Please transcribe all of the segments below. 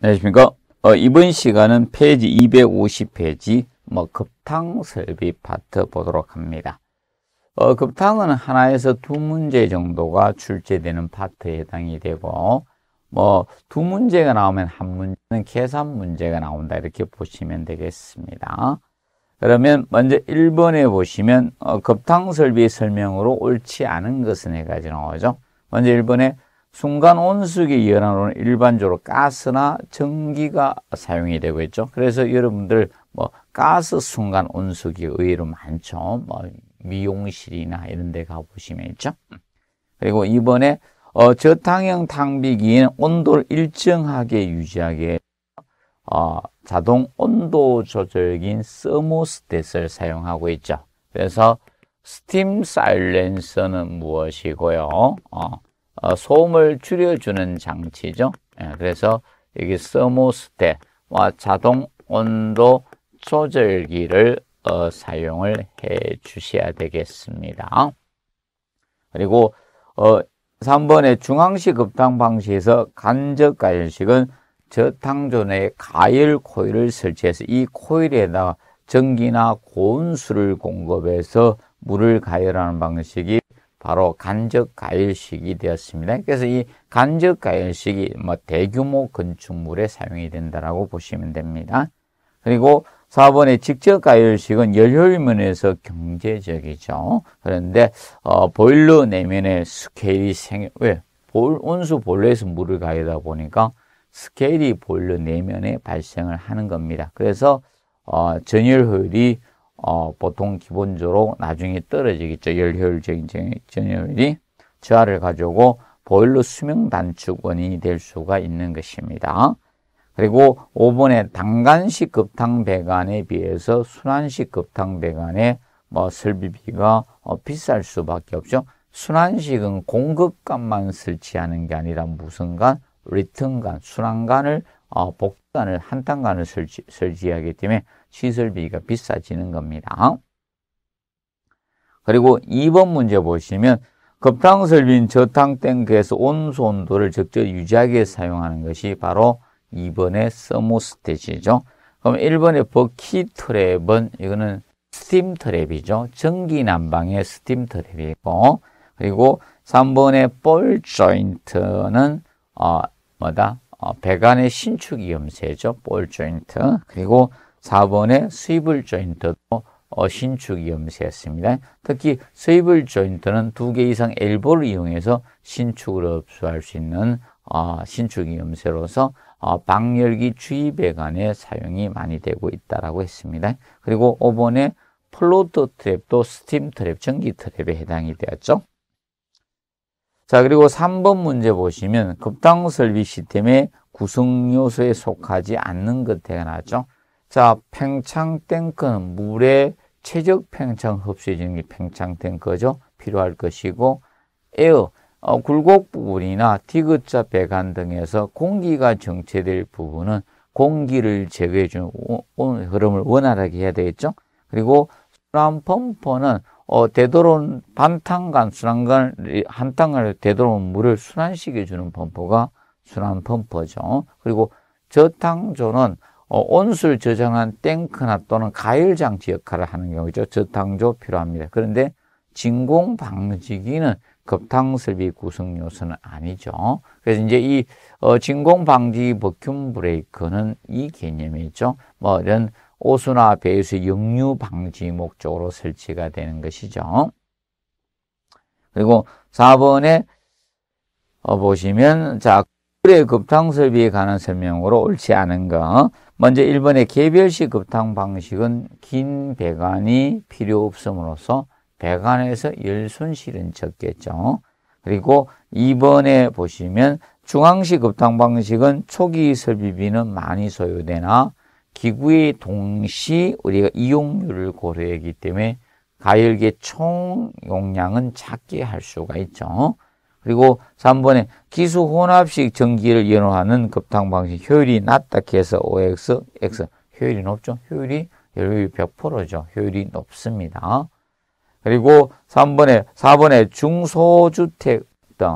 안녕하십니까. 어, 이번 시간은 페이지 250페이지 뭐 급탕 설비 파트 보도록 합니다. 어, 급탕은 하나에서 두 문제 정도가 출제되는 파트에 해당이 되고 뭐 두 문제가 나오면 한 문제는 계산 문제가 나온다 이렇게 보시면 되겠습니다. 그러면 먼저 1번에 보시면 어, 급탕 설비 설명으로 옳지 않은 것은 해가지 나오죠. 먼저 1번에 순간 온수기 연온화로는 일반적으로 가스나 전기가 사용이 되고 있죠. 그래서 여러분들 뭐 가스 순간 온수기 의외로 많죠. 뭐 미용실이나 이런 데 가보시면 있죠. 그리고 이번에 어, 저탕형 탕비기는 온도를 일정하게 유지하게 어, 자동 온도 조절기인 서모스탯을 사용하고 있죠. 그래서 스팀 사일렌서는 무엇이고요? 어, 어, 소음을 줄여주는 장치죠. 예, 그래서 여기 서모스테와 자동 온도 조절기를 어, 사용을 해 주셔야 되겠습니다. 그리고 어, 3번의 중앙식 급탕 방식에서 간접 가열식은 저탕존에 가열 코일을 설치해서 이 코일에다 전기나 고온수를 공급해서 물을 가열하는 방식이 바로 간접 가열식이 되었습니다. 그래서 이 간접 가열식이 뭐 대규모 건축물에 사용이 된다라고 보시면 됩니다. 그리고 4번의 직접 가열식은 열효 면에서 경제적이죠. 그런데 어, 보일러 내면의 스케일이 생겨 왜 온수 보일러에서 물을 가열다 보니까 스케일이 보일러 내면에 발생을 하는 겁니다. 그래서 어, 전열 효율이 어, 보통 기본적으로 나중에 떨어지겠죠. 열효율적인 전열이 저하를 가져오고 보일러 수명 단축 원인이 될 수가 있는 것입니다. 그리고 5번에 단간식 급탕 배관에 비해서 순환식 급탕 배관의 뭐 설비비가 어, 비쌀 수밖에 없죠. 순환식은 공급관만 설치하는 게 아니라 무슨 간, 리턴간, 순환간을 어, 복단을 한탄간을 설치, 설치하기 때문에 시설비가 비싸지는 겁니다. 그리고 2번 문제 보시면 급탕설비인 저탕 탱크에서 온수 온도를 적절히 유지하게 사용하는 것이 바로 2번의 서모스탯이죠. 그럼 1번의 버키 트랩은 이거는 스팀 트랩이죠. 전기 난방의 스팀 트랩이고 그리고 3번의 볼 조인트는 어 뭐다? 어, 배관의 신축 이음죠볼 조인트. 그리고 4번에 스위블 조인트도 신축 염세했습니다. 특히 스위블 조인트는 두 개 이상 엘보를 이용해서 신축을 흡수할 수 있는 아, 신축 염세로서 아, 방열기 주입에 관해 사용이 많이 되고 있다고 했습니다. 그리고 5번에 플로트 트랩도 스팀 트랩, 전기 트랩에 해당이 되었죠. 자, 그리고 3번 문제 보시면 급당 설비 시스템의 구성 요소에 속하지 않는 것에 관하죠. 자, 팽창 탱크는 물의 최적 팽창 흡수해주는 게 팽창 탱크죠. 필요할 것이고, 에어, 어, 굴곡 부분이나 디귿자 배관 등에서 공기가 정체될 부분은 공기를 제거해주는 흐름을 원활하게 해야 되겠죠. 그리고 수란 펌프는 어, 되도록 반탕간 순환간, 한탕을 되도록 물을 순환시켜주는 펌프가 순환 펌프죠 그리고 저탕조는 어, 온수를 저장한 탱크나 또는 가열 장치 역할을 하는 경우죠. 저탕조 필요합니다. 그런데 진공 방지기는 급탕 설비 구성 요소는 아니죠. 그래서 이제 이 어, 진공 방지 버큐 브레이크는 이 개념이죠. 뭐 이런 오수나 배수 역류 방지 목적으로 설치가 되는 것이죠. 그리고 4번에 어, 보시면 자, 급탕 설비에 관한 설명으로 옳지 않은 거. 먼저 1번의 개별식 급탕 방식은 긴 배관이 필요 없음으로써 배관에서 열 손실은 적겠죠. 그리고 2번에 보시면 중앙식 급탕 방식은 초기 설비비는 많이 소요되나 기구의 동시 우리가 이용률을 고려했기 때문에 가열계 총 용량은 작게 할 수가 있죠. 그리고 3번에 기수 혼합식 전기를 연호하는 급탕 방식 효율이 낮다 해서 OX, X. 효율이 높죠? 효율이 열율 100%죠. 효율이 높습니다. 그리고 3번에, 4번에 중소주택 등,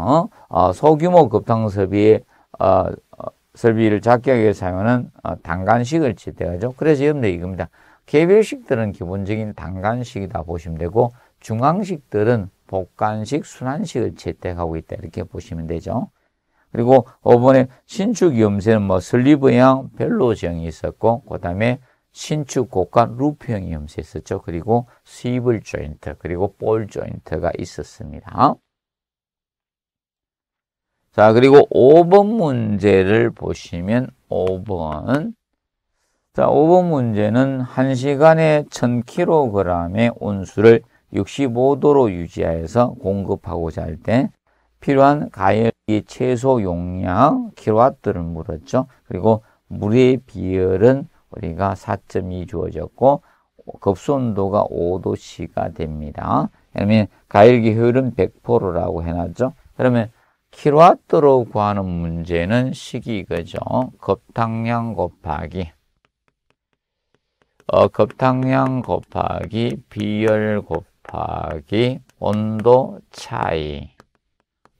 어, 소규모 급탕 설비에, 어, 어 설비를 작격에 게 사용하는 어, 단간식을 지대하죠. 그래서 염이 겁니다 개별식들은 기본적인 단간식이다 보시면 되고, 중앙식들은 복간식, 순환식을 채택하고 있다. 이렇게 보시면 되죠. 그리고 5번에 신축 염세는 뭐 슬리브형, 벨로형이 있었고, 그 다음에 신축 고간 루프형 염세 있었죠. 그리고 스위블 조인트, 그리고 볼 조인트가 있었습니다. 자, 그리고 5번 문제를 보시면 5번. 자, 5번 문제는 1시간에 1000kg의 온수를 65도로 유지하여서 공급하고자 할 때 필요한 가열기 최소 용량 킬로와트를 물었죠. 그리고 물의 비열은 우리가 4.2 주어졌고 급수 온도가 5도씨가 됩니다. 그러면 가열기 효율은 100%라고 해놨죠. 그러면 킬로와트로 구하는 문제는 식이 이거죠. 급탕량 곱하기 어, 급탕량 곱하기 비열 곱하기 곱하기 온도 차이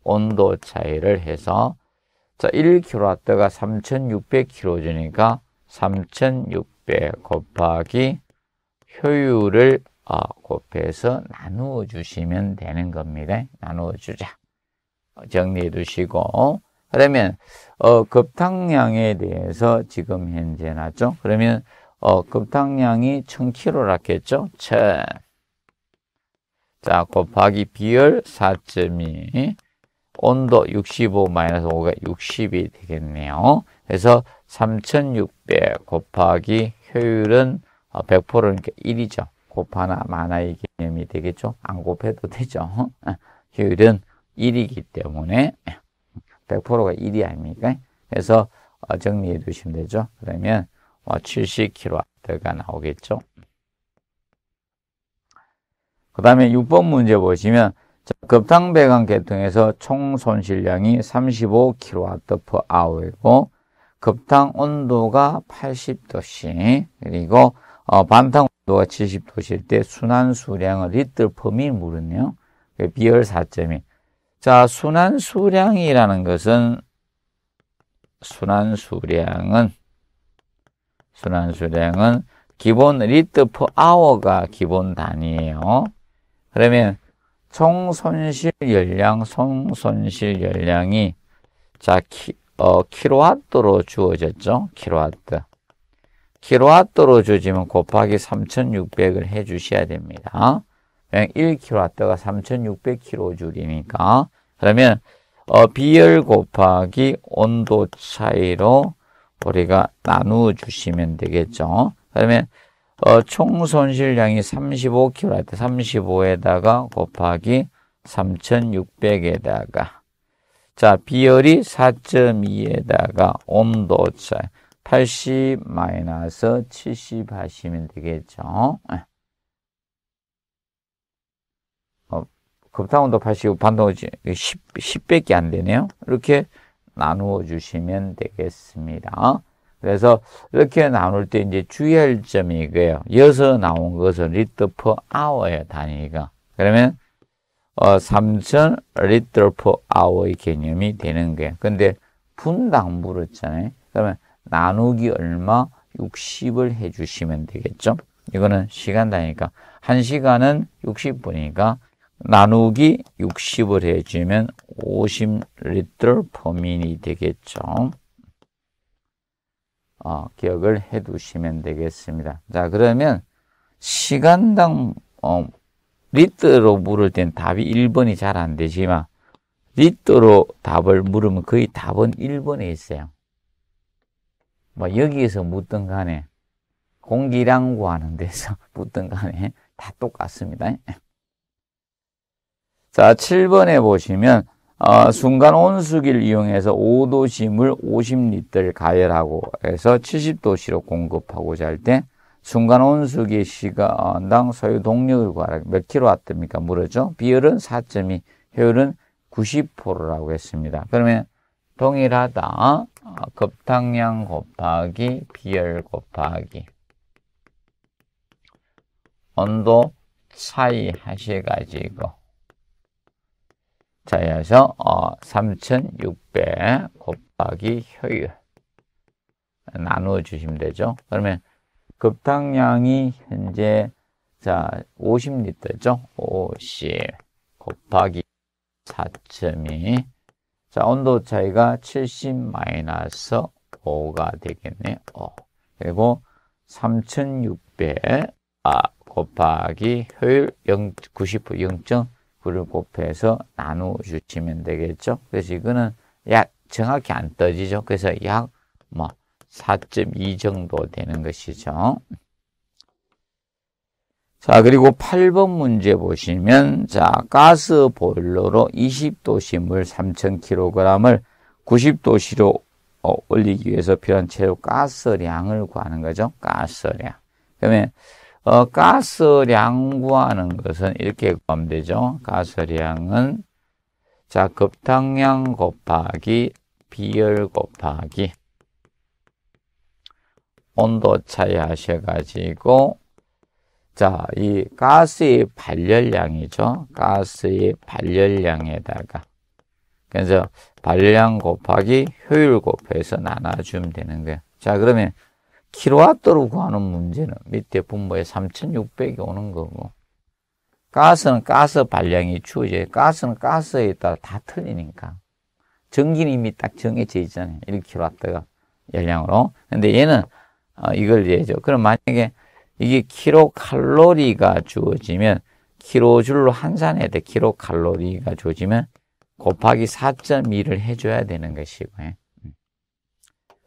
온도 차이를 해서 자 1kW가 3600kJ니까 3600 곱하기 효율을 어, 곱해서 나누어 주시면 되는 겁니다. 나누어 주자. 정리해 두시고 그러면 어, 급탕량에 대해서 지금 현재 났죠. 그러면 어, 급탕량이 1000kg라겠죠. 1000. 자, 곱하기 비열 4.2 온도 65 5가 60이 되겠네요. 그래서 3600 곱하기 효율은 100%는 1이죠. 곱하나 마나의 개념이 되겠죠. 안 곱해도 되죠. 효율은 1이기 때문에 100%가 1이 아닙니까? 그래서 어, 정리해 두시면 되죠. 그러면 70kW가 어, 나오겠죠. 그 다음에 6번 문제 보시면 급탕배관 계통에서 총 손실량이 35kWh이고 급탕 온도가 80도씨 그리고 어, 반탕 온도가 70도실 때 순환 수량은 리틀 펌미 물은요 비열 4.2 자, 순환 수량이라는 것은 순환 수량은 순환 수량은 기본 리터 퍼 아워가 기본 단위예요. 그러면 총 손실 열량, 총 손실 열량이 자, 키, 어, 킬로와트로 주어졌죠. 킬로와트. 킬로와트로 주지면 곱하기 3,600을 해 주셔야 됩니다. 1킬로와트가 3,600킬로줄이니까 그러면 어, 비열 곱하기 온도 차이로 우리가 나누어 주시면 되겠죠. 그러면 어, 총 손실량이 35kg 할때 35에다가 곱하기 3600에다가 자 비열이 4.2에다가 온도 차80 마이너스 70 하시면 되겠죠. 예. 어, 급탕 온도 80, 반동지 10, 10밖에 안 되네요. 이렇게 나누어 주시면 되겠습니다. 그래서 이렇게 나눌 때 이제 주의할 점이 이거예요. 여서 나온 것은 리터 퍼아워예 단위가. 그러면 어, 3,000 리터 퍼 아워의 개념이 되는 거예요. 근데 분당 물었잖아요. 그러면 나누기 얼마 60을 해 주시면 되겠죠. 이거는 시간 단위니까 1시간은 60분이니까 나누기 60을 해 주면 50 리터 퍼 민이 되겠죠. 어, 기억을 해 두시면 되겠습니다. 자, 그러면 시간당 어, 리터로 물을 땐 답이 1번이 잘 안 되지만 리터로 답을 물으면 거의 답은 1번에 있어요. 뭐 여기에서 묻든 간에 공기량고 하는 데서 묻든 간에 다 똑같습니다. 자, 7번에 보시면 어, 순간 온수기를 이용해서 5도심을 50리터 가열하고 해서 70도씨로 공급하고자 할 때 순간 온수기 시간당 소요 동력을 구하라. 몇 킬로와트입니까? 물었죠. 비율은 4.2, 효율은 90%라고 했습니다. 그러면 동일하다. 어, 급탕량 곱하기 비열 곱하기 온도 차이 하셔가지고 자, 그래서 어, 3600 곱하기 효율 나누어 주시면 되죠. 그러면 급탕량이 현재 자 50리터죠. 50 곱하기 4.2자 온도 차이가 70 마이너스 5가 되겠네요. 5. 어. 그리고 3600 아, 곱하기 효율 0, 90% 0. 불을 곱해서 나눠주시면 되겠죠. 그래서 이거는 약 정확히 안 떠지죠. 그래서 약 뭐 4.2 정도 되는 것이죠. 자, 그리고 8번 문제 보시면 자, 가스 보일러로 20도씨 물 3,000kg을 90도씨로 어, 올리기 위해서 필요한 체류 가스량을 구하는 거죠. 가스량. 그러면 어, 가스량구하는 것은 이렇게 구면되죠 가스량은 자 급탕량 곱하기 비열 곱하기 온도 차이 하셔가지고 자이 가스의 발열량이죠. 가스의 발열량에다가 그래서 발열량 곱하기 효율 곱해서 나눠주면 되는 거예요. 자 그러면 킬로와트로 구하는 문제는 밑에 분모에 3600이 오는 거고 가스는 가스 발량이 주어져요. 가스는 가스에 따라 다 틀리니까 전기는 이미 딱 정해져 있잖아요 1킬로와트가 열량으로 근데 얘는 어, 이걸 얘죠 그럼 만약에 이게 킬로칼로리가 주어지면 킬로줄로 환산해야 돼 킬로칼로리가 주어지면 곱하기 4.2를 해줘야 되는 것이고 요 음.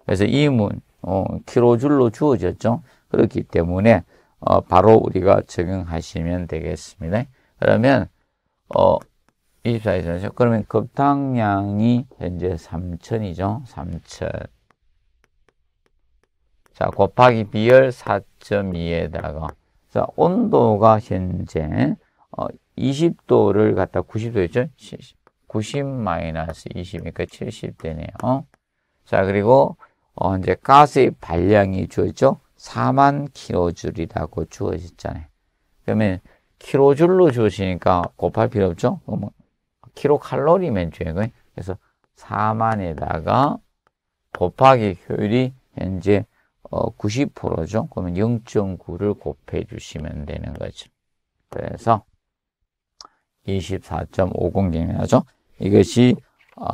그래서 이 문, 어, 킬로줄로 주어졌죠. 그렇기 때문에 어, 바로 우리가 적용하시면 되겠습니다. 그러면 어, 24에서 그러면 급탕량이 현재 3천이죠. 3천. 자, 곱하기 비열 4.2에다가 자, 온도가 현재 어, 20도를 갖다 90도였죠. 90 마이너스 20이니까 70 되네요. 자, 그리고 어, 이제 가스의 발량이 주어져 4만 킬로줄이라고 주어졌잖아요. 그러면 킬로줄로 주어지니까 곱할 필요 없죠? 그러면 킬로칼로리면 주행은 그래서 4만에다가 곱하기 효율이 현재 어, 90%죠. 그러면 0.9를 곱해 주시면 되는 거죠. 그래서 24.50 개나죠. 이것이 어,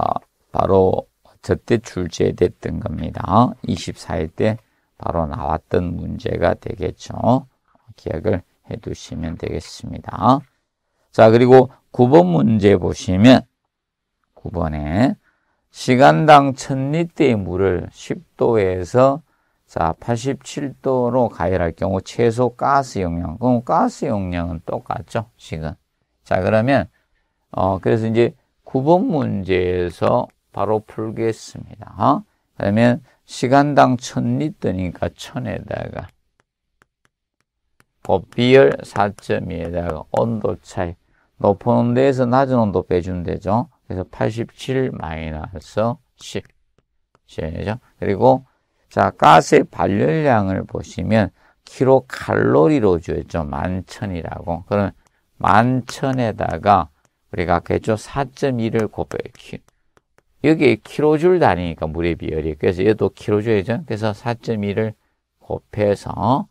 바로 저때 출제됐던 겁니다. 24일 때 바로 나왔던 문제가 되겠죠. 기억을 해 두시면 되겠습니다. 자, 그리고 9번 문제 보시면 9번에 시간당 1 0 0 0리터의 물을 10도에서 자, 87도로 가열할 경우 최소 가스 용량. 그럼 가스 용량은 똑같죠, 지금. 자, 그러면, 어, 그래서 이제 9번 문제에서 바로 풀겠습니다. 어? 그러면 시간당 천 리터니까 천에다가 곱비열 4.2에다가 온도 차이 높은 온도에서 낮은 온도 빼주면 되죠. 그래서 87 마이너스 10 시죠 그리고 자 가스의 발열량을 보시면 킬로칼로리로 주었죠. 만천이라고. 그럼 만천에다가 우리가 그죠 4.2를 곱해 여기 킬로줄 단위니까 물의 비열이. 그래서 얘도 킬로줄이죠. 그래서 4 1을 곱해서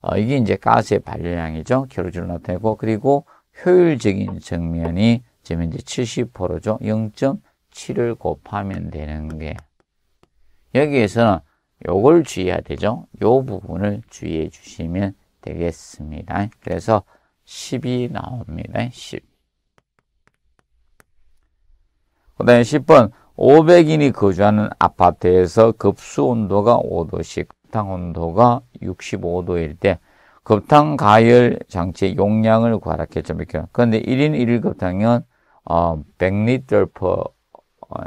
어, 이게 이제 가스의 발열량이죠. 킬로줄로 나타내고 그리고 효율적인 정면이 지금 이제 70%죠. 0.7을 곱하면 되는 게 여기에서는 요걸 주의해야 되죠. 요 부분을 주의해 주시면 되겠습니다. 그래서 10이 나옵니다. 10. 그 다음에 10번 500인이 거주하는 아파트에서 급수 온도가 5도씩 급탕 온도가 65도일 때 급탕 가열 장치의 용량을 구하라 했죠. 그런데 1인 1일 급탕은 어, 100리터 퍼 어,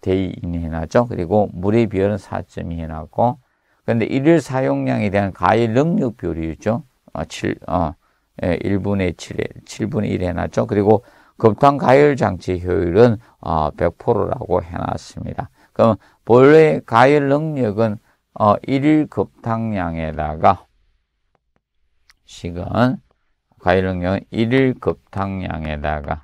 데이인 해놨죠. 그리고 물의 비율은 4.2 해놨고 그런데 일일 사용량에 대한 가열 능력 비율이 있죠. 어, 7, 어, 1분의 예, 7, 7분의 1 해놨죠. 그리고 급탕 가열 장치 효율은 100%라고 어, 해놨습니다. 그럼 본래 가열 능력은 1일 어, 급탕량에다가 식은 가열 능력은 1일 급탕량에다가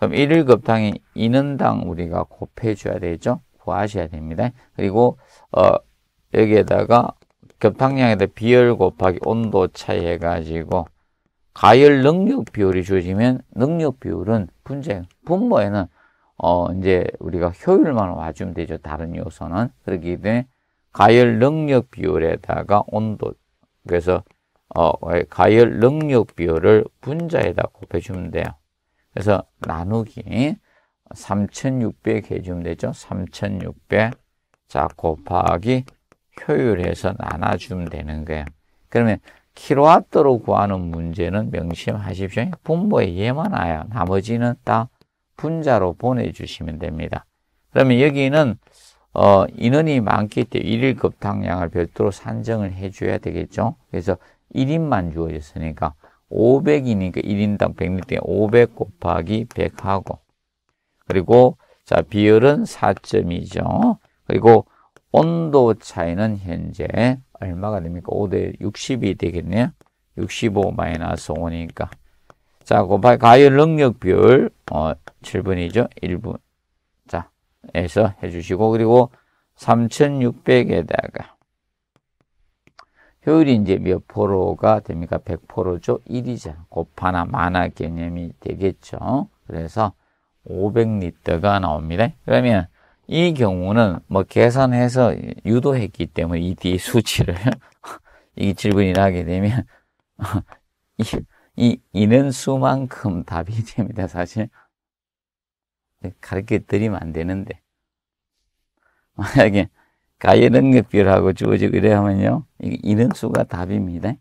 그럼 1일 급탕이 2는당 우리가 곱해줘야 되죠. 구하셔야 됩니다. 그리고 어, 여기에다가 급탕량에다 비열 곱하기 온도 차이 해가지고 가열 능력 비율이 주어지면 능력 비율은 분쟁, 분모에는 어 이제 우리가 효율만 와주면 되죠. 다른 요소는 그렇기 때문에 가열 능력 비율에다가 온도 그래서 어 가열 능력 비율을 분자에다 곱해주면 돼요. 그래서 나누기 3,600 해주면 되죠. 3,600자 곱하기 효율에서 나눠주면 되는 거예요. 그러면 킬로와트로 구하는 문제는 명심하십시오. 분모에 얘만 아야 나머지는 다 분자로 보내주시면 됩니다. 그러면 여기는 어, 인원이 많기 때문에 1일 급탕량을 별도로 산정을 해줘야 되겠죠. 그래서 1인만 주어졌으니까 500이니까 1인당 100리터 500 곱하기 100하고 그리고 자 비율은 4.2죠. 그리고 온도 차이는 현재 얼마가 됩니까? 5대 60이 되겠네요. 65 마이너스 5니까. 자, 곱하기 그 가열 능력 비율, 어, 7분이죠. 1분. 자, 에서 해주시고, 그리고 3600에다가, 효율이 이제 몇 프로가 됩니까? 100%죠. 1이죠. 곱하나 만화 개념이 되겠죠. 그래서 500리터가 나옵니다. 그러면 이 경우는 뭐 계산해서 유도했기 때문에 이뒤 수치를 이 질문이 하게 되면 이, 이 이는 수만큼 답이 됩니다. 사실 네, 가르쳐 드리면 안 되는데 만약에 가열응급별하고 주어지고 이래 하면요 이는 수가 답입니다.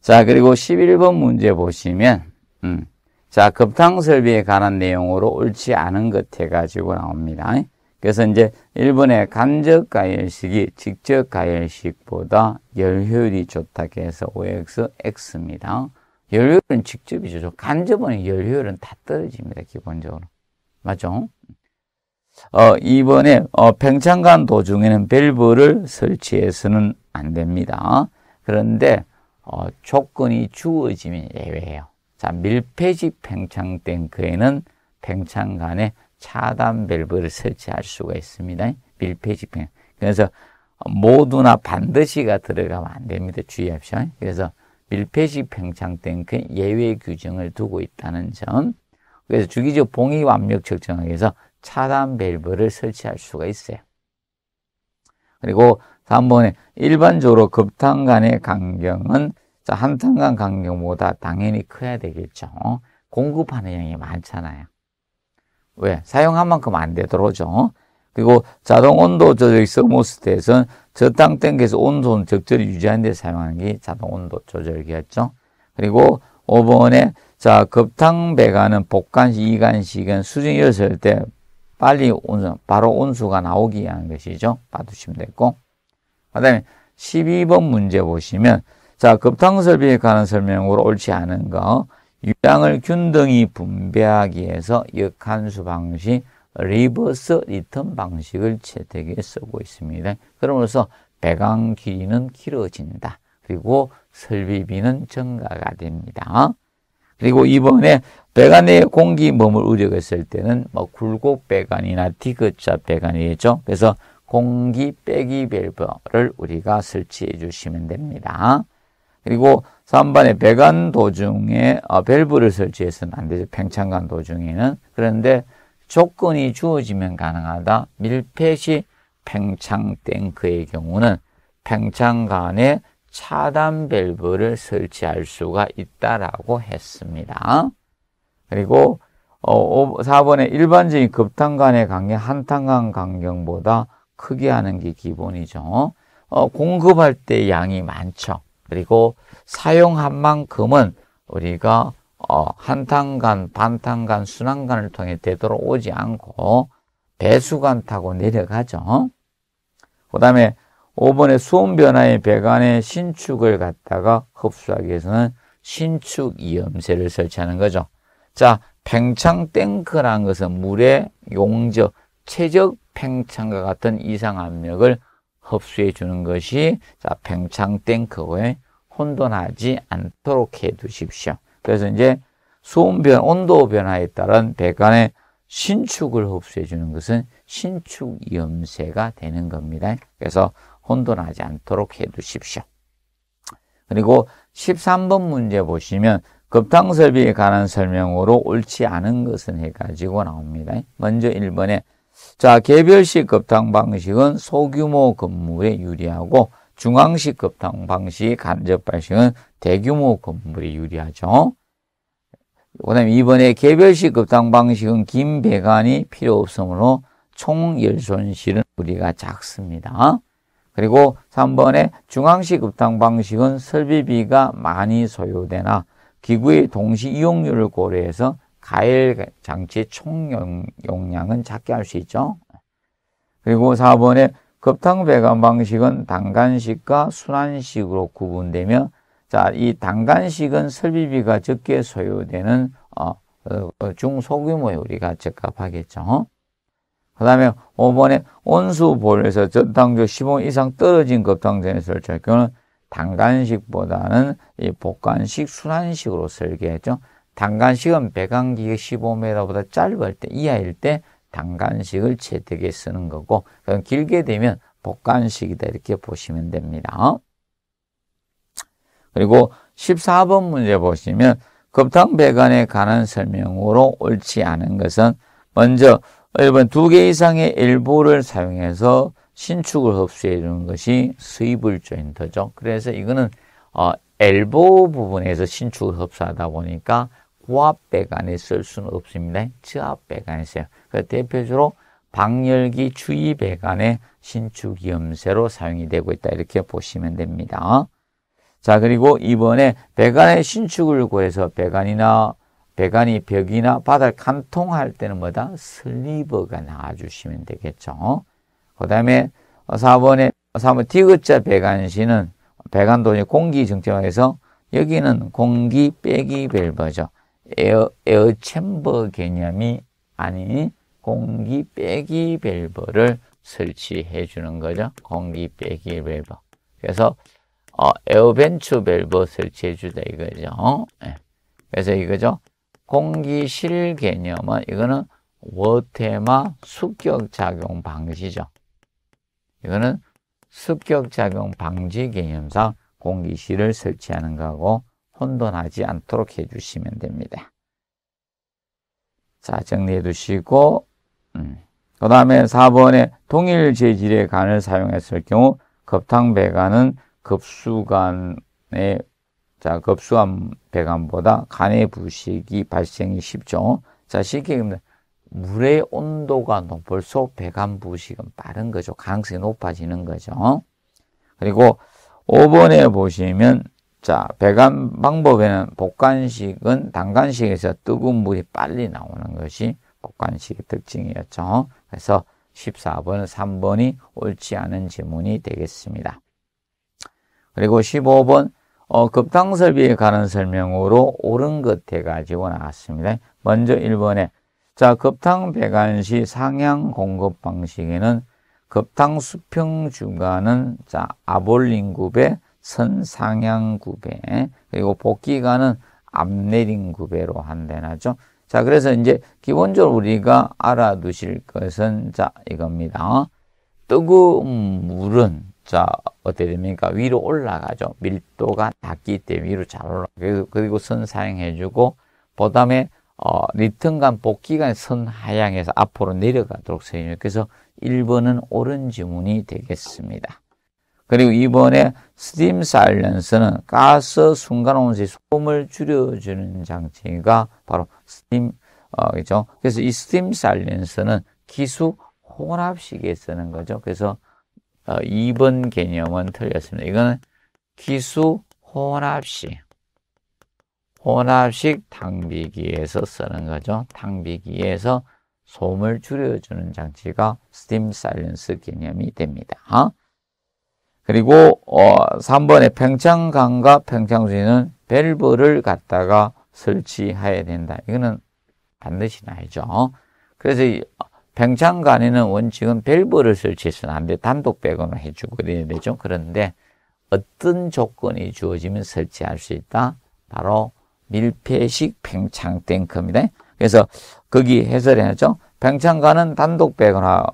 자 그리고 11번 문제 보시면 음. 자, 급탕설비에 관한 내용으로 옳지 않은 것 해가지고 나옵니다. 그래서 이제 일본의 간접 가열식이 직접 가열식보다 열효율이 좋다 해서 OX X입니다. 열효율은 직접이죠. 간접은 열효율은 다 떨어집니다. 기본적으로. 맞죠? 어, 이번에 어, 팽창간 도중에는 밸브를 설치해서는 안 됩니다. 그런데 어, 조건이 주어지면 예외예요. 자, 밀폐지 팽창 탱크에는 팽창간에 차단 밸브를 설치할 수가 있습니다. 밀폐식 팽 그래서 모두나 반드시가 들어가면 안 됩니다. 주의합시오. 그래서 밀폐식 팽창 탱크 예외 규정을 두고 있다는 점. 그래서 주기적 봉이 압력 측정하기 위해서 차단 밸브를 설치할 수가 있어요. 그리고 3번에 일반적으로 급탄 간의 강경은 한탄간 강경보다 당연히 커야 되겠죠. 어? 공급하는 양이 많잖아요. 왜? 사용한 만큼 안 되더라죠. 그리고 자동 온도 조절 서모스트에서는 저당 땡겨서 온도는 적절히 유지하는 데 사용하는 게 자동 온도 조절기였죠. 그리고 5번에 자 급탕 배관은 복간식, 이간식은 수증 이었을 때 빨리 온수, 바로 온수가 나오기 위한 것이죠. 봐두시면 됐고. 그 다음에 12번 문제 보시면 자, 급탕설비에 관한 설명으로 옳지 않은 거. 유량을 균등히 분배하기 위해서 역한수 방식, 리버스 리턴 방식을 채택에 쓰고 있습니다. 그러면서 배관 길이는 길어진다. 그리고 설비비는 증가가 됩니다. 그리고 이번에 배관 내에 공기 몸을 우려했을 때는 뭐 굴곡 배관이나 디귿자 배관이겠죠. 그래서 공기 빼기 밸브를 우리가 설치해 주시면 됩니다. 그리고 3번에 배관 도중에 어, 밸브를 설치해서는 안 되죠. 팽창관 도중에는. 그런데 조건이 주어지면 가능하다. 밀폐시 팽창 탱크의 경우는 팽창관에 차단 밸브를 설치할 수가 있다라고 했습니다. 그리고 4번에 어, 일반적인 급탄간의 강경, 한탄간 강경보다 크게 하는 게 기본이죠. 어, 공급할 때 양이 많죠. 그리고 사용한 만큼은 우리가 어, 한탄간, 반탄간, 순환간을 통해 되돌아오지 않고 배수관 타고 내려가죠. 그 다음에 5번에 수온 변화의 배관의 신축을 갖다가 흡수하기 위해서는 신축 이염세를 설치하는 거죠. 자, 팽창 탱크란 것은 물의 용적, 최적 팽창과 같은 이상 압력을 흡수해 주는 것이 자 팽창된 크거에 혼돈하지 않도록 해 두십시오. 그래서 이제 수온 변, 온도 변화에 따른 배관의 신축을 흡수해 주는 것은 신축 염세가 되는 겁니다. 그래서 혼돈하지 않도록 해 두십시오. 그리고 13번 문제 보시면 급탕설비에 관한 설명으로 옳지 않은 것은 해가지고 나옵니다. 먼저 1번에 자, 개별식 급탕 방식은 소규모 건물에 유리하고 중앙식 급탕 방식 간접 발식은 대규모 건물에 유리하죠. 그다음 이번에 개별식 급탕 방식은 긴 배관이 필요 없으므로 총 열손실은 우리가 작습니다. 그리고 3번에 중앙식 급탕 방식은 설비비가 많이 소요되나 기구의 동시 이용률을 고려해서 가일 장치 총 용량은 작게 할 수 있죠. 그리고 4번에 급탕 배관 방식은 단간식과 순환식으로 구분되며 자, 이 단간식은 설비비가 적게 소요되는 어, 어, 중소규모의 우리가 적합하겠죠. 어? 그 다음에 5번에 온수볼에서 전당조 15 이상 떨어진 급탕전의 설치할 경우는 단간식보다는 이 복간식 순환식으로 설계했죠. 단간식은 배관기의 15m보다 짧을 때 이하일 때 단간식을 채택에 쓰는 거고 그럼 길게 되면 복간식이다 이렇게 보시면 됩니다. 그리고 14번 문제 보시면 급탕 배관에 관한 설명으로 옳지 않은 것은 먼저 1번 두개 이상의 일부를 사용해서 신축을 흡수해 주는 것이 수입을 조인터죠. 그래서 이거는 어, 엘보 부분에서 신축을 흡수하다 보니까 고압배관에쓸 수는 없습니다. 저압백 안에 써요. 그 대표적으로 방열기 주위백 안에 신축염세로 사용이 되고 있다. 이렇게 보시면 됩니다. 자, 그리고 이번에 배관의 신축을 구해서 배관이나 배관이 벽이나 바닥 간통할 때는 뭐다? 슬리버가 나와주시면 되겠죠. 그 다음에 4번에 3번 d 자 배관시는 배관도 공기 정체화해서 여기는 공기 빼기 밸브죠. 에어, 에어챔버 개념이 아닌 공기 빼기 밸브를 설치해 주는 거죠. 공기 빼기 밸브. 그래서 어, 에어벤츄 밸브 설치해 주다 이거죠. 네. 그래서 이거죠. 공기실 개념은 이거는 워테마 습격작용 방지죠. 이거는 습격작용 방지 개념상 공기실을 설치하는 거고 혼돈하지 않도록 해주시면 됩니다. 자, 정리해 두시고, 음. 그 다음에 4번에 동일 재질의 간을 사용했을 경우 급탕 배관은 급수간의 자, 급수한 배관보다 간의 부식이 발생이 쉽죠. 자, 쉽게 얘기하면 물의 온도가 높을수록 배관 부식은 빠른 거죠. 가능성이 높아지는 거죠. 그리고 5번에 보시면 자, 배관 방법에는 복관식은 단관식에서 뜨거운 물이 빨리 나오는 것이 복관식의 특징이었죠. 그래서 14번, 3번이 옳지 않은 지문이 되겠습니다. 그리고 15번, 어, 급탕설비에 관한 설명으로 옳은 것 해가지고 나왔습니다. 먼저 1번에, 자, 급탕 배관 시 상향 공급 방식에는 급탕 수평 중간은 자, 아볼링굽의 선상향구배 그리고 복귀가는 앞내린구배로 한대나죠. 자 그래서 이제 기본적으로 우리가 알아두실 것은 자 이겁니다. 뜨거운 물은 자 어떻게 됩니까? 위로 올라가죠. 밀도가 낮기 때문에 위로 잘 올라. 그리고 선 사용해주고 그다음에 어, 리턴간 복귀간 선 하향해서 앞으로 내려가도록 써요. 그래서 1번은 옳은 지문이 되겠습니다. 그리고 이번에 스팀 사일런스는 가스 순간 온실 소음을 줄여주는 장치가 바로 스팀 어, 그죠? 그래서 이 스팀 사일런스는 기수 혼합식에 쓰는 거죠. 그래서 어, 2번 개념은 틀렸습니다. 이거는 기수 혼합식 혼합식 당비기에서 쓰는 거죠. 당비기에서 소음을 줄여주는 장치가 스팀 사일런스 개념이 됩니다. 어? 그리고 어, 3번에 평창강과 평창수에는 밸브를 갖다가 설치해야 된다. 이거는 반드시 나야죠. 그래서 이 어, 평창간에는 원칙은 밸브를 설치해서는 안 돼. 단독 배관을 해주고 그래야 되죠. 그런데 어떤 조건이 주어지면 설치할 수 있다? 바로 밀폐식 팽창 탱크입니다. 그래서 거기 해설해놨죠. 팽창간은 단독 배관화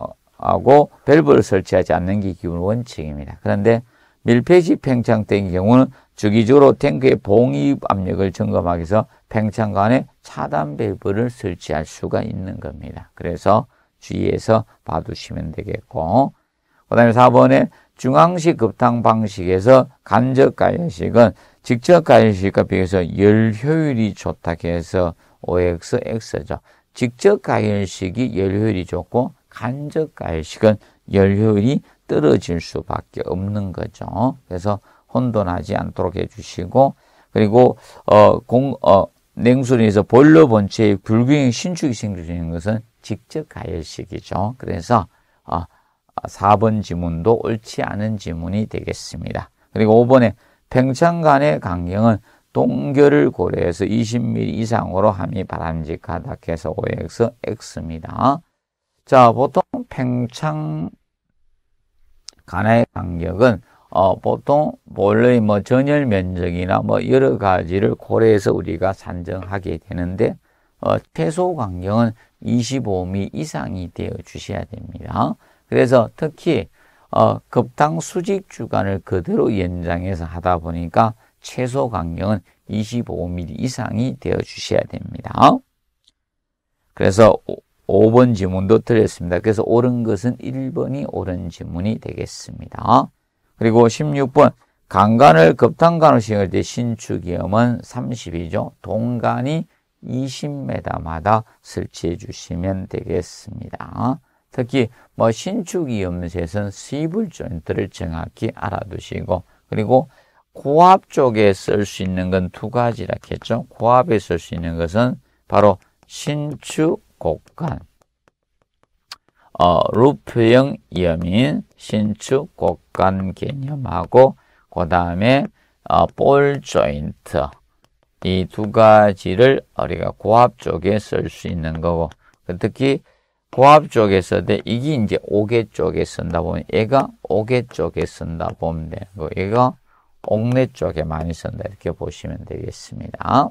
하고 밸브를 설치하지 않는 게 기본 원칙입니다. 그런데 밀폐식 팽창탱 경우는 주기적으로 탱크의 봉입 압력을 점검하기 위해서 팽창관에 차단 밸브를 설치할 수가 있는 겁니다. 그래서 주의해서 봐두시면 되겠고 그 다음에 4번에 중앙식 급탕 방식에서 간접 가열식은 직접 가열식과 비해서열 효율이 좋다 해서 OX, X죠. 직접 가열식이 열 효율이 좋고 간접 가열식은 열효율이 떨어질 수밖에 없는 거죠. 그래서 혼돈하지 않도록 해주시고 그리고 어, 공, 어, 냉수에서 보일러 본체에 불균형 신축이 생기는 것은 직접 가열식이죠. 그래서 어, 4번 지문도 옳지 않은 지문이 되겠습니다. 그리고 5번에 팽창간의 강경은 동결을 고려해서 20mm 이상으로 함이 바람직하다 해서 OX, X입니다. 자, 보통 팽창 간의 간격은 어, 보통 원래 뭐 전열 면적이나 뭐 여러 가지를 고려해서 우리가 산정하게 되는데 어, 최소 간격은 25미 이상이 되어 주셔야 됩니다. 그래서 특히 어, 급당 수직 주간을 그대로 연장해서 하다 보니까 최소 간격은 25mm 이상이 되어 주셔야 됩니다. 그래서 5번 지문도 틀렸습니다. 그래서 옳은 것은 1번이 옳은 지문이 되겠습니다. 그리고 16번 강간을 급탄간으로 시행할 때 신축위험은 30이죠. 동간이 20m마다 설치해 주시면 되겠습니다. 특히 뭐 신축위험셋은 스위블 조인트를 정확히 알아두시고 그리고 고압 쪽에 쓸 수 있는 건 두 가지라 했죠. 고압에 쓸 수 있는 것은 바로 신축 곡간 어, 루프형 이음인 신축 곡간 개념하고 그 다음에 어, 볼 조인트 이 두 가지를 우리가 고압 쪽에 쓸 수 있는 거고 그 특히 고압 쪽에 서데 이게 이제 오개 쪽에 쓴다 보면 얘가 오개 쪽에 쓴다 보면 되고 얘가 옥내 쪽에 많이 쓴다 이렇게 보시면 되겠습니다.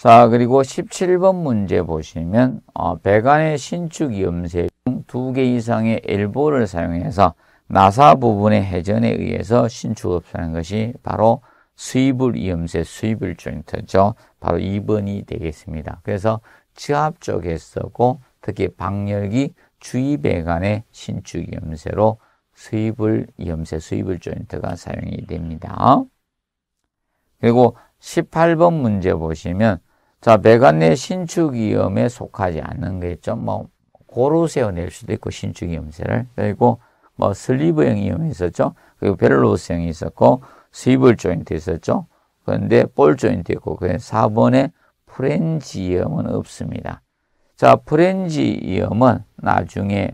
자, 그리고 17번 문제 보시면 어, 배관의 신축 염색 두개 이상의 엘보를 사용해서 나사 부분의 회전에 의해서 신축업하는 것이 바로 수입을 이음새 수입을 조인트죠. 바로 2번이 되겠습니다. 그래서 지압 쪽에 쓰고 특히 방열기 주위 배관의 신축 이음새로 수입을 이음새 수입을 조인트가 사용이 됩니다. 그리고 18번 문제 보시면 자, 배관내 신축이염에 속하지 않는 게겠죠 뭐, 고루 세워낼 수도 있고, 신축이염세를. 그리고 뭐, 슬리브형 이염이 있었죠. 그리고 벨로스형이 있었고, 스위블 조인트 있었죠. 그런데 볼 조인트 있고, 그 4번에 프렌지염은 없습니다. 자, 프렌지염은 나중에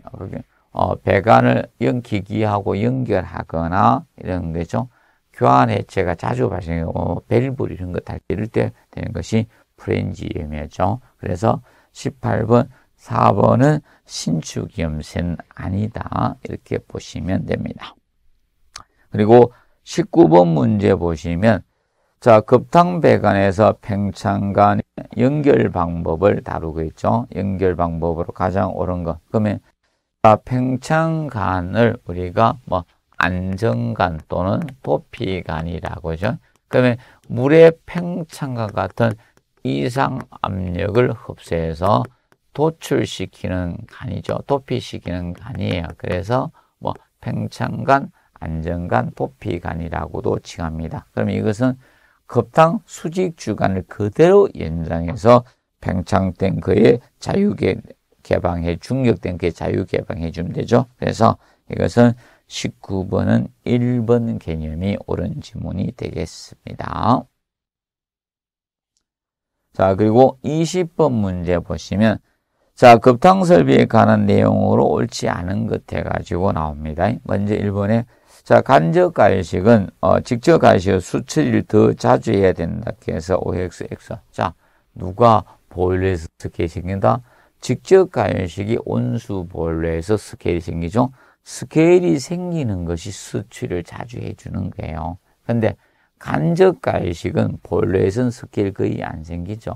어, 배관을 연기기하고 연결하거나 이런 거죠. 교환 해체가 자주 발생하고 벨불 이런 것 할때 이럴 때 되는 것이 프렌지엠이죠. 그래서 18번, 4번은 신축염세 아니다. 이렇게 보시면 됩니다. 그리고 19번 문제 보시면 자 급탕배관에서 팽창간 연결 방법을 다루고 있죠. 연결 방법으로 가장 옳은 것. 그러면 자, 팽창간을 우리가 뭐 안정간 또는 도피간이라고 하죠. 그러면 물의 팽창과 같은 이상 압력을 흡수해서 도출시키는 간이죠. 도피시키는 간이에요. 그래서 뭐 팽창간, 안정간, 도피간이라고도 칭합니다. 그럼 이것은 급탕 수직 주간을 그대로 연장해서 팽창 탱크의 자유계 개방해 중력 탱크 자유 개방해 주면 되죠. 그래서 이것은 19번은 1번 개념이 옳은 지문이 되겠습니다. 자, 그리고 20번 문제 보시면 자, 급탕 설비에 관한 내용으로 옳지 않은 것 해가지고 나옵니다. 먼저 1번에 자, 간접 가열식은 어, 직접 가열식 수출을 더 자주 해야 된다. 그래서 OX, X. 자, 누가 보일러에서 스케일이 생긴다? 직접 가열식이 온수 보일러에서 스케일이 생기죠. 스케일이 생기는 것이 수출을 자주 해주는 거예요. 근데 간접 가열식은 보일러에서는 스킬 거의 안 생기죠.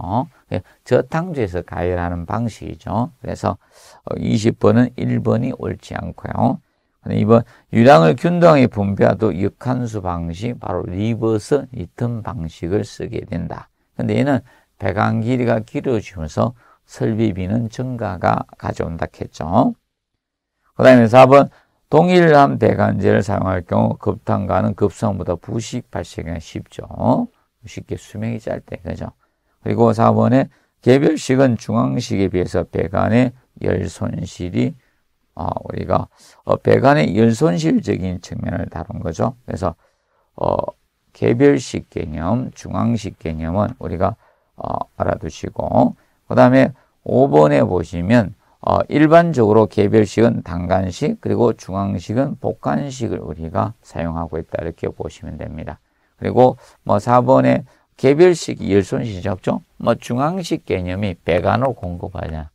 예, 저탕주에서 가열하는 방식이죠. 그래서 20번은 어, 1번이 옳지 않고요. 이번 유량을 균등하게 분배하도 역한수 방식, 바로 리버스 리턴 방식을 쓰게 된다. 근데 얘는 배관 길이가 길어지면서 설비비는 증가가 가져온다 했죠. 그 다음에 4번 동일한 배관제를 사용할 경우 급탄과는 급성보다 부식 발생이 쉽죠. 쉽게 수명이 짧대. 그죠? 그리고 4번에 개별식은 중앙식에 비해서 배관의 열 손실이 아, 우리가 어, 배관의 열 손실적인 측면을 다룬 거죠. 그래서 어, 개별식 개념, 중앙식 개념은 우리가 어, 알아두시고 그 다음에 5번에 보시면 어, 일반적으로 개별식은 단간식 그리고 중앙식은 복간식을 우리가 사용하고 있다 이렇게 보시면 됩니다. 그리고 뭐 4번에 개별식이 열손시작죠. 뭐 중앙식 개념이 배간호 공급하냐.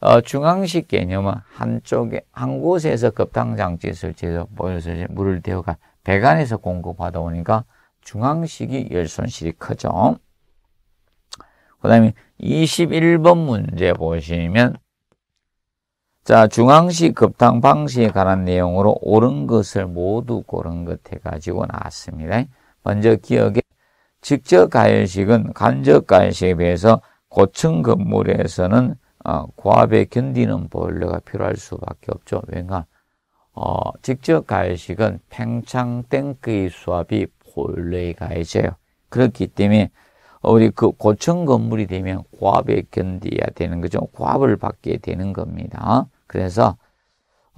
어, 중앙식 개념은 한쪽에 한 곳에서 급탕장치 설치해서 모여서 물을 데워가 배관에서 공급하다 보니까 중앙식이 열손실이 크죠. 그 다음에 21번 문제 보시면 자, 중앙시 급탕 방식에 관한 내용으로 옳은 것을 모두 고른 것 해가지고 나왔습니다. 먼저 기억에 직접 가열식은 간접 가열식에 비해서 고층 건물에서는 어, 고압에 견디는 보일러가 필요할 수밖에 없죠. 왜냐? 어, 직접 가열식은 팽창 탱크의 수압이 보일러에 가해져요. 그렇기 때문에 우리 그 고층 건물이 되면 고압에 견디야 되는 거죠. 고압을 받게 되는 겁니다. 그래서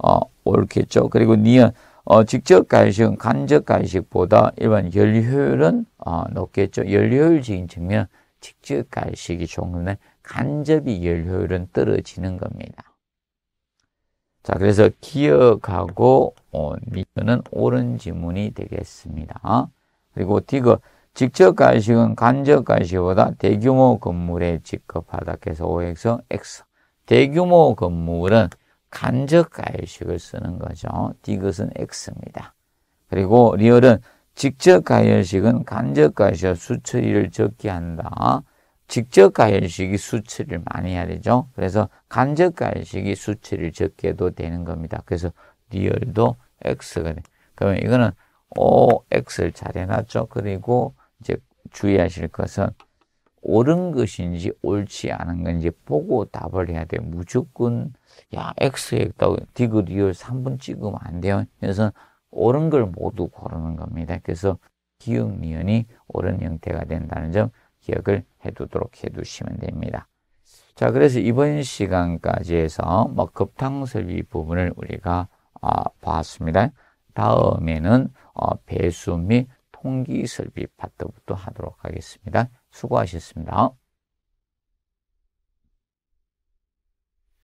어, 옳겠죠. 그리고 니은 어, 직접 가식은 간접 가식보다 일반 연료율은 어, 높겠죠. 연료율적인 측면 직접 가식이 좋은데 간접이 연료율은 떨어지는 겁니다. 자, 그래서 기억하고 어, 니은은 옳은 지문이 되겠습니다. 그리고 디귿 직접 가식은 간접 가식보다 대규모 건물에 직급하다 해서 OX, X. 대규모 건물은 간접 가열식을 쓰는 거죠. 디귿은 X입니다. 그리고 리얼은 직접 가열식은 간접 가열식 수처리를 적게 한다. 직접 가열식이 수치를 많이 해야 되죠. 그래서 간접 가열식이 수치를 적게 해도 되는 겁니다. 그래서 리얼도 x가 돼. 그러면 이거는 o x를 잘 해놨죠. 그리고 이제 주의하실 것은 옳은 것인지 옳지 않은 건지 보고 답을 해야 돼. 무조건 야 x 했다 디귿 리얼 3분 찍으면 안 돼요. 그래서 옳은 걸 모두 고르는 겁니다. 그래서 기역 미연이 옳은 형태가 된다는 점 기억을 해두도록 해두시면 됩니다. 자, 그래서 이번 시간까지 해서 뭐 급탕설비 부분을 우리가 아, 봤습니다. 다음에는 어, 배수 및 통기설비 파트부터 하도록 하겠습니다. 수고하셨습니다.